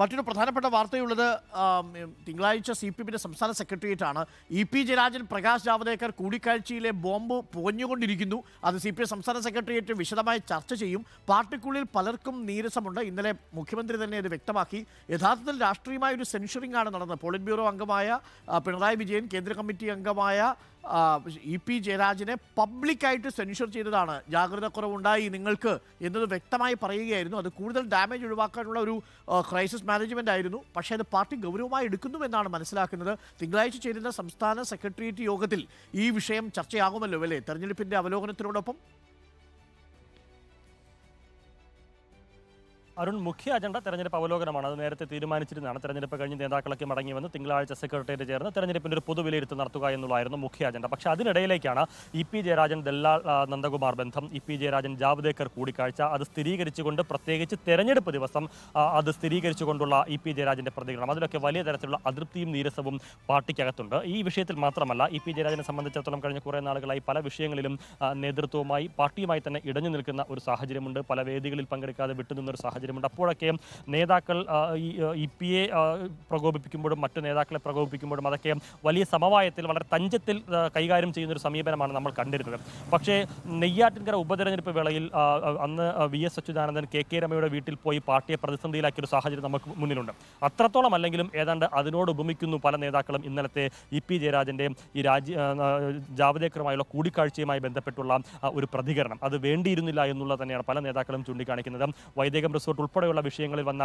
മറ്റൊരു പ്രധാനപ്പെട്ട വാർത്തയുള്ളത് തിങ്കളാഴ്ച സി പി എമ്മിൻ്റെ സംസ്ഥാന സെക്രട്ടേറിയറ്റാണ് ഇ പി ജയരാജൻ പ്രകാശ് ജാവദേക്കർ കൂടിക്കാഴ്ചയിലെ ബോംബ് പുകഞ്ഞുകൊണ്ടിരിക്കുന്നു അത് സി പി എം സംസ്ഥാന സെക്രട്ടേറിയറ്റ് വിശദമായി ചർച്ച ചെയ്യും പാർട്ടിക്കുള്ളിൽ പലർക്കും നീരസമുണ്ട് ഇന്നലെ മുഖ്യമന്ത്രി തന്നെ ഇത് വ്യക്തമാക്കി യഥാർത്ഥത്തിൽ രാഷ്ട്രീയമായ ഒരു സെൻഷറിംഗ് ആണ് നടന്നത് പോളിറ്റ് ബ്യൂറോ അംഗമായ പിണറായി വിജയൻ കേന്ദ്ര കമ്മിറ്റി അംഗമായ ഇ പി ജയരാജിനെ പബ്ലിക്കായിട്ട് സെൻഷർ ചെയ്തതാണ് ജാഗ്രത കുറവുണ്ടായി നിങ്ങൾക്ക് എന്നത് വ്യക്തമായി പറയുകയായിരുന്നു അത് കൂടുതൽ ഡാമേജ് ഒഴിവാക്കാനുള്ള ഒരു ക്രൈസിസ് മാനേജ്മെൻ്റ് ആയിരുന്നു പക്ഷേ അത് പാർട്ടി ഗൗരവമായി എടുക്കുന്നുവെന്നാണ് മനസ്സിലാക്കുന്നത് തിങ്കളാഴ്ച ചേരുന്ന സംസ്ഥാന സെക്രട്ടേറിയറ്റ് യോഗത്തിൽ ഈ വിഷയം ചർച്ചയാകുമല്ലോ അല്ലേ തെരഞ്ഞെടുപ്പിൻ്റെ അവലോകനത്തിനോടൊപ്പം അരുൺ മുഖ്യ അജണ്ട തെരഞ്ഞെടുപ്പ് അവലോകനമാണ് അത് നേരത്തെ തീരുമാനിച്ചിരുന്നതാണ് തെരഞ്ഞെടുപ്പ് കഴിഞ്ഞ് നേതാക്കളൊക്കെ മടങ്ങി വന്ന് തിങ്കളാഴ്ച സെക്രട്ടേറിയറ്റ് ചേർന്ന് തെരഞ്ഞെടുപ്പിൻ്റെ ഒരു പൊതുവിലയിരുത്തൽ നടത്തുക എന്നുള്ളതായിരുന്നു മുഖ്യ അജണ്ട പക്ഷേ അതിനിടയിലേക്കാണ് ഇ പി ജയരാജൻ ദല്ലാൽ നന്ദകുമാർ ബന്ധം ഇ പി ജയരാജൻ ജാവ്ദേക്കർ കൂടിക്കാഴ്ച അത് സ്ഥിരീകരിച്ചുകൊണ്ട് പ്രത്യേകിച്ച് തെരഞ്ഞെടുപ്പ് ദിവസം അത് സ്ഥിരീകരിച്ചുകൊണ്ടുള്ള ഇ പി ജയരാജൻ്റെ പ്രതികരണം അതിലൊക്കെ വലിയ തരത്തിലുള്ള അതൃപ്തിയും നീരസവും പാർട്ടിക്കകത്തുണ്ട് ഈ വിഷയത്തിൽ മാത്രമല്ല ഇ പി ജയരാജനെ സംബന്ധിച്ചിടത്തോളം കഴിഞ്ഞ കുറേ നാളുകളായി പല വിഷയങ്ങളിലും നേതൃത്വവുമായി പാർട്ടിയുമായി തന്നെ ഇടഞ്ഞു നിൽക്കുന്ന ഒരു സാഹചര്യമുണ്ട് പല വേദികളിൽ പങ്കെടുക്കാതെ വിട്ടുനിന്നൊരു സാഹചര്യം സാഹചര്യമുണ്ട് അപ്പോഴൊക്കെയും നേതാക്കൾ ഈ ഇ പി എ പ്രകോപിപ്പിക്കുമ്പോഴും മറ്റു നേതാക്കളെ പ്രകോപിപ്പിക്കുമ്പോഴും അതൊക്കെ വലിയ സമവായത്തിൽ വളരെ തഞ്ചത്തിൽ കൈകാര്യം ചെയ്യുന്ന ഒരു സമീപനമാണ് നമ്മൾ കണ്ടിരുന്നത് പക്ഷേ നെയ്യാറ്റിൻകര ഉപതെരഞ്ഞെടുപ്പ് വേളയിൽ അന്ന് V S Achuthanandan K K രമയുടെ വീട്ടിൽ പോയി പാർട്ടിയെ പ്രതിസന്ധിയിലാക്കിയ ഒരു സാഹചര്യം നമുക്ക് മുന്നിലുണ്ട് അത്രത്തോളം അല്ലെങ്കിലും ഏതാണ്ട് അതിനോട് ഉപമിക്കുന്നു പല നേതാക്കളും ഇന്നലത്തെ ഇ പി ജയരാജൻ്റെയും ഈ രാജ്യ ജാവദേക്കറുമായുള്ള കൂടിക്കാഴ്ചയുമായി ബന്ധപ്പെട്ടുള്ള ഒരു പ്രതികരണം അത് വേണ്ടിയിരുന്നില്ല എന്നുള്ളത് തന്നെയാണ് പല നേതാക്കളും ചൂണ്ടിക്കാണിക്കുന്നത് വൈദേകം റിസോർട്ട് ഉൾപ്പെടെയുള്ള വിഷയങ്ങളിൽ വന്ന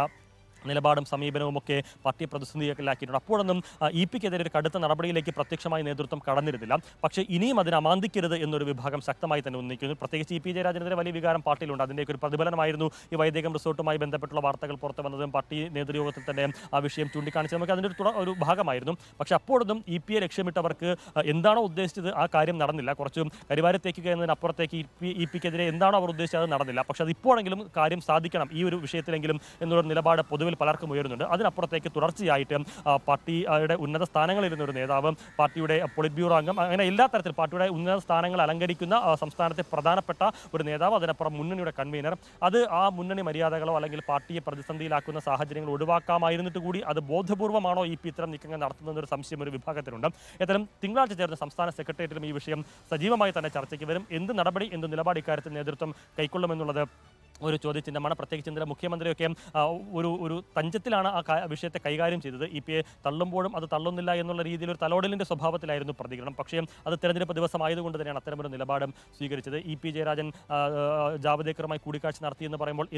നിലപാടും സമീപനവും ഒക്കെ പാർട്ടി പ്രതിസന്ധിയിലാക്കിയിട്ടുണ്ട് അപ്പോഴൊന്നും ഇ പിക്കെതിരെ ഒരു കടുത്ത നടപടിയിലേക്ക് പ്രത്യക്ഷമായ നേതൃത്വം കടന്നിരുന്നില്ല പക്ഷേ ഇനിയും അതിനെ അമാന്തിക്കരുത് എന്നൊരു വിഭാഗം ശക്തമായി തന്നെ ഉന്നയിക്കുന്നു പ്രത്യേകിച്ച് ഇ പി ജയരാജനെതിരെ വലിയ വികാരം പാർട്ടിയിലുണ്ട് അതിൻ്റെയൊക്കെ ഒരു പ്രതിഫലനമായിരുന്നു ഈ വൈദികം റിസോർട്ടുമായി ബന്ധപ്പെട്ടുള്ള വാർത്തകൾ പുറത്തു വന്നതും പാർട്ടി നേതൃയോഗത്തിൽ തന്നെ ആ വിഷയം ചൂണ്ടിക്കാണിച്ചത് നമുക്ക് അതിൻ്റെ ഒരു ഒരു ഭാഗമായിരുന്നു പക്ഷേ അപ്പോഴൊന്നും ഇ എ ലക്ഷ്യമിട്ടവർക്ക് എന്താണോ ഉദ്ദേശിച്ചത് ആ കാര്യം നടന്നില്ല കുറച്ച് കരിവാരത്തേക്കുക എന്നതിനപ്പുറത്തേക്ക് ഇ പി ഇ എന്താണോ അവർ ഉദ്ദേശിച്ചത് അത് നടന്നില്ല പക്ഷേ അത് ഇപ്പോഴെങ്കിലും കാര്യം സാധിക്കണം ഈ ഒരു വിഷയത്തിലെങ്കിലും എന്നുള്ള നിലപാട് പൊതുവിൽ പേരുകൾ പലർക്കും ഉയരുന്നുണ്ട് അതിനപ്പുറത്തേക്ക് തുടർച്ചയായിട്ട് പാർട്ടിയുടെ ഉന്നത സ്ഥാനങ്ങളിരുന്ന ഒരു നേതാവ് പാർട്ടിയുടെ പൊളിറ്റ് ബ്യൂറോ അംഗം അങ്ങനെ എല്ലാ തരത്തിൽ പാർട്ടിയുടെ ഉന്നത സ്ഥാനങ്ങൾ അലങ്കരിക്കുന്ന സംസ്ഥാനത്തെ പ്രധാനപ്പെട്ട ഒരു നേതാവ് അതിനപ്പുറം മുന്നണിയുടെ കൺവീനർ അത് ആ മുന്നണി മര്യാദകളോ അല്ലെങ്കിൽ പാർട്ടിയെ പ്രതിസന്ധിയിലാക്കുന്ന സാഹചര്യങ്ങൾ ഒഴിവാക്കാമായിരുന്നിട്ട് കൂടി അത് ബോധപൂർവമാണോ ഈ പി ഇത്തരം നീക്കങ്ങൾ നടത്തുന്നതെന്നൊരു സംശയം ഒരു വിഭാഗത്തിലുണ്ട് ഏതായാലും തിങ്കളാഴ്ച ചേർന്ന സംസ്ഥാന സെക്രട്ടേറിയറ്റിലും ഈ വിഷയം സജീവമായി തന്നെ ചർച്ചയ്ക്ക് വരും എന്ത് നടപടി എന്ത് നിലപാട് ഇക്കാര്യത്തിൽ നേതൃത്വം കൈക്കൊള്ളുമെന്നുള്ളത് ഒരു ചോദ്യചിഹ്നമാണ് പ്രത്യേകിച്ച് ഇന്നലെ മുഖ്യമന്ത്രിയൊക്കെ ഒരു ഒരു തഞ്ചത്തിലാണ് ആ വിഷയത്തെ കൈകാര്യം ചെയ്തത് ഇ പി എ തള്ളുമ്പോഴും അത് തള്ളുന്നില്ല എന്നുള്ള രീതിയിൽ ഒരു തലോടലിൻ്റെ സ്വഭാവത്തിലായിരുന്നു പ്രതികരണം പക്ഷേ അത് തെരഞ്ഞെടുപ്പ് ദിവസമായതുകൊണ്ട് തന്നെയാണ് അത്തരമൊരു നിലപാടും സ്വീകരിച്ചത് ഇ പി ജയരാജൻ ജാവദേക്കറുമായി കൂടിക്കാഴ്ച നടത്തിയെന്ന് പറയുമ്പോൾ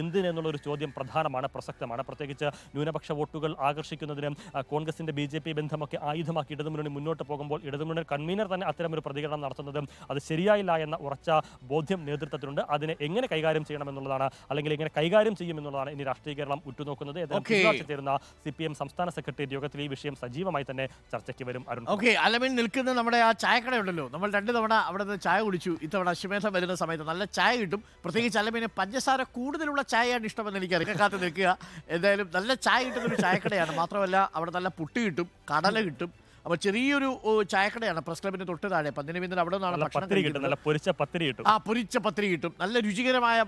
ഒരു ചോദ്യം പ്രധാനമാണ് പ്രസക്തമാണ് പ്രത്യേകിച്ച് ന്യൂനപക്ഷ വോട്ടുകൾ ആകർഷിക്കുന്നതിന് കോൺഗ്രസിൻ്റെ ബി ജെ പി ബന്ധമൊക്കെ ആയുധമാക്കി ഇടതുമുന്നണി മുന്നോട്ട് പോകുമ്പോൾ ഇടതുമുന്നണി കൺവീനർ തന്നെ അത്തരമൊരു പ്രതികരണം നടത്തുന്നത് അത് ശരിയായില്ല എന്ന ഉറച്ച ബോധ്യം നേതൃത്വത്തിലുണ്ട് അതിനെ എങ്ങനെ കൈകാര്യം ചെയ്യണമെന്നുള്ളതാണ് അല്ലെങ്കിൽ എങ്ങനെ കൈകാര്യം ചെയ്യുമെന്നുള്ളതാണ് ഇനി രാഷ്ട്രീയ കേരളം ഉറ്റുനോക്കുന്നത് ചേരുന്ന സി പി എം സംസ്ഥാന സെക്രട്ടേറിയറ്റ് യോഗത്തിൽ ഈ വിഷയം സജീവമായി തന്നെ ചർച്ചയ്ക്ക് വരും അരുൺ ഓക്കെ അലമിൻ നിൽക്കുന്ന നമ്മുടെ ആ ചായക്കടയുണ്ടല്ലോ നമ്മൾ രണ്ടു തവണ അവിടെ നിന്ന് ചായ കുടിച്ചു ഇത്തവണ അശ്വമേധം വരുന്ന സമയത്ത് നല്ല ചായ കിട്ടും പ്രത്യേകിച്ച് അലമിന് പഞ്ചസാര കൂടുതലുള്ള ചായയാണ് ഇഷ്ടമെന്ന് എനിക്ക് അറിയാത്ത നിൽക്കുക എന്തായാലും നല്ല ചായ കിട്ടുന്ന ഒരു ചായക്കടയാണ് മാത്രമല്ല അവിടെ നല്ല പുട്ടി കിട്ടും കടല കിട്ടും അപ്പൊ ചെറിയൊരു ചായക്കടയാണ് പ്രസ് ക്ലബിന്റെ തൊട്ട് താഴെ പന്തിനവിന്ദൻ അവിടെ നിന്നാണ് പത്തിരി കിട്ടും ആ പൊരിച്ച പത്തിരി കിട്ടും നല്ല രുചികരമായ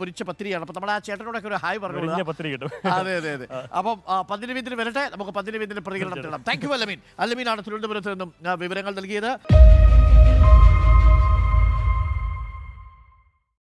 പൊരിച്ച പത്തിരിയാണ് അപ്പോൾ നമ്മുടെ ആ ചേട്ടനോടൊക്കെ ഒരു ഹായ് പറഞ്ഞു അതെ അതെ അതെ അപ്പം പന്തിനവിന്ദിന് വരട്ടെ നമുക്ക് പന്തിനവിന്ദിന്റെ പ്രതികരണം തേടാം താങ്ക് യു അലമീൻ ആണ് തിരുവനന്തപുരത്ത് നിന്നും വിവരങ്ങൾ നൽകിയത്